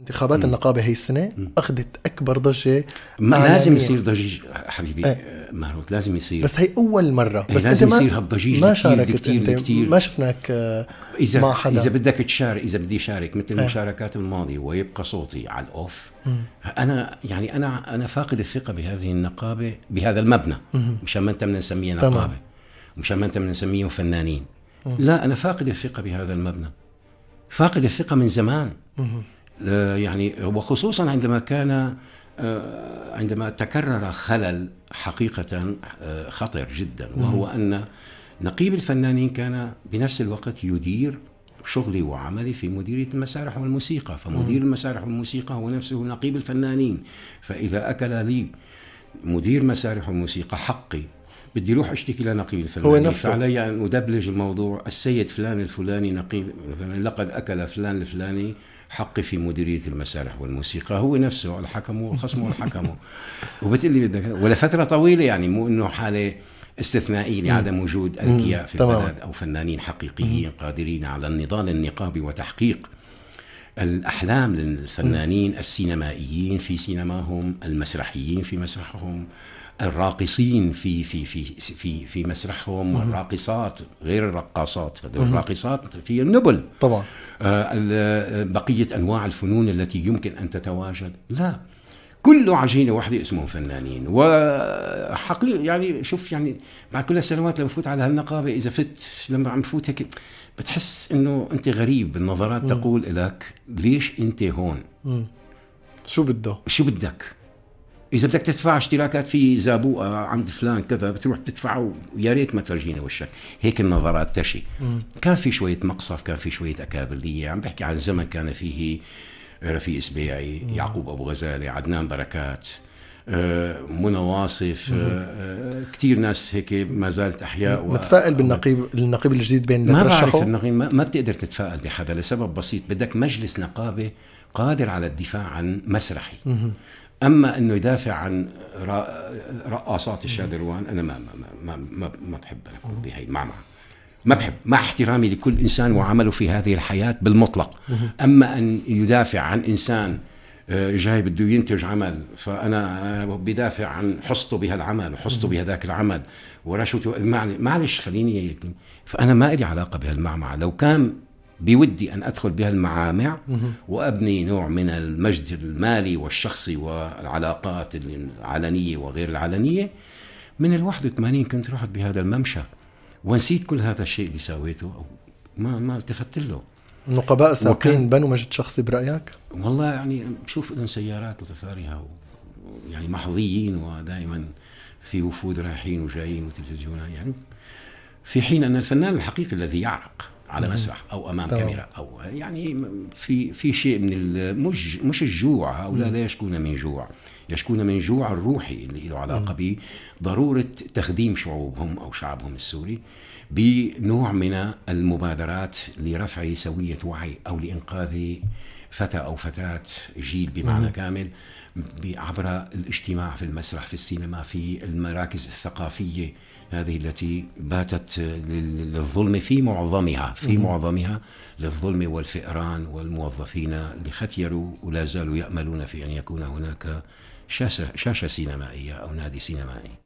انتخابات النقابه هي السنه اخذت اكبر ضجه ما لازم يصير ضجيج حبيبي ايه. آه، مهروت لازم يصير بس هي اول مره إيه، بس لازم يصير هالضجيج ما كتير كتير ما شفناك آه، اذا مع حدا. اذا بدك تشارك اذا بدي شارك مثل إيه. المشاركات الماضيه ويبقى صوتي على الاوف انا يعني انا انا فاقد الثقه بهذه النقابه بهذا المبنى مشان ما انت بدنا نسميها نقابه مشان ما انت بدنا نسميهم فنانين لا انا فاقد الثقه بهذا المبنى فاقد الثقه من زمان يعني وخصوصا عندما كان آه، عندما تكرر خلل حقيقة آه، خطر جدا وهو أن نقيب الفنانين كان بنفس الوقت يدير شغلي وعملي في مديرية المسارح والموسيقى فمدير المسارح والموسيقى هو نفسه نقيب الفنانين فإذا أكل لي مدير مسارح والموسيقى حقي بدي روح اشتكي لنقيب الفلاني هو نفسه فعلي ان ادبلج الموضوع السيد فلان الفلاني نقيب لقد اكل فلان الفلاني حقي في مديريه المسارح والموسيقى هو نفسه الحكم والخصم والحكم وبتقلي بدك ولا فتره طويله يعني مو انه حاله استثنائي لعدم وجود اذكياء في البلد او فنانين حقيقيين قادرين على النضال النقابي وتحقيق الأحلام للفنانين السينمائيين في سينماهم المسرحيين في مسرحهم الراقصين في في في في في مسرحهم والراقصات غير الرقاصات الراقصات في النبل طبعا آه، آه، بقيه انواع الفنون التي يمكن ان تتواجد لا كله عجينه واحده اسمهم فنانين وحقيقي يعني شوف يعني بعد كل السنوات لما فوت على هالنقابه اذا فت لما عم فوت هيك بتحس انه انت غريب النظرات م. تقول لك ليش انت هون؟ م. شو بده؟ شو بدك؟ اذا بدك تدفع اشتراكات في زابوقه عند فلان كذا بتروح تدفع ويا ريت ما تفرجينا وشك هيك النظرات تشي كان في شويه مقصف كان في شويه اكابريه عم بحكي عن زمن كان فيه رفيق سبيعي يعقوب ابو غزاله عدنان بركات آه، منى واصف آه، آه، كثير ناس هيك ما زالت احياء متفائل و... بالنقيب النقيب الجديد بين ما بعرف النقيب ما بتقدر تتفائل بحدا لسبب بسيط بدك مجلس نقابه قادر على الدفاع عن مسرحي اما انه يدافع عن رقاصات الشادروان انا ما ما ما ما, ما بحب انا اكون بهي المعمعه ما بحب مع احترامي لكل انسان وعمله في هذه الحياه بالمطلق اما ان يدافع عن انسان آه، جاي بده ينتج عمل فانا بدافع عن حصته بهالعمل وحصته بهذاك العمل ورشوته معلش خليني فانا ما لي علاقه بهالمعمعه لو كان بودي ان ادخل بهالمعامع وابني نوع من المجد المالي والشخصي والعلاقات العلنيه وغير العلنيه من ال 81 كنت رحت بهذا الممشى ونسيت كل هذا الشيء اللي سويته أو ما ما التفت له النقباء السابقين بنوا مجد شخصي برايك؟ والله يعني بشوف لهم سيارات وتفاريها يعني محظيين ودائما في وفود رايحين وجايين وتلفزيونات يعني في حين ان الفنان الحقيقي الذي يعرق على مسرح او امام طبعا. كاميرا او يعني في في شيء من مش مش الجوع هؤلاء لا يشكون من جوع يشكون من جوع الروحي اللي له علاقه بضروره تخديم شعوبهم او شعبهم السوري بنوع من المبادرات لرفع سويه وعي او لانقاذ فتى او فتاه جيل بمعنى مم. كامل عبر الاجتماع في المسرح في السينما في المراكز الثقافيه هذه التي باتت للظلم في معظمها في مم. معظمها للظلم والفئران والموظفين اللي ختيروا ولا زالوا ياملون في ان يكون هناك شاشه شاشه سينمائيه او نادي سينمائي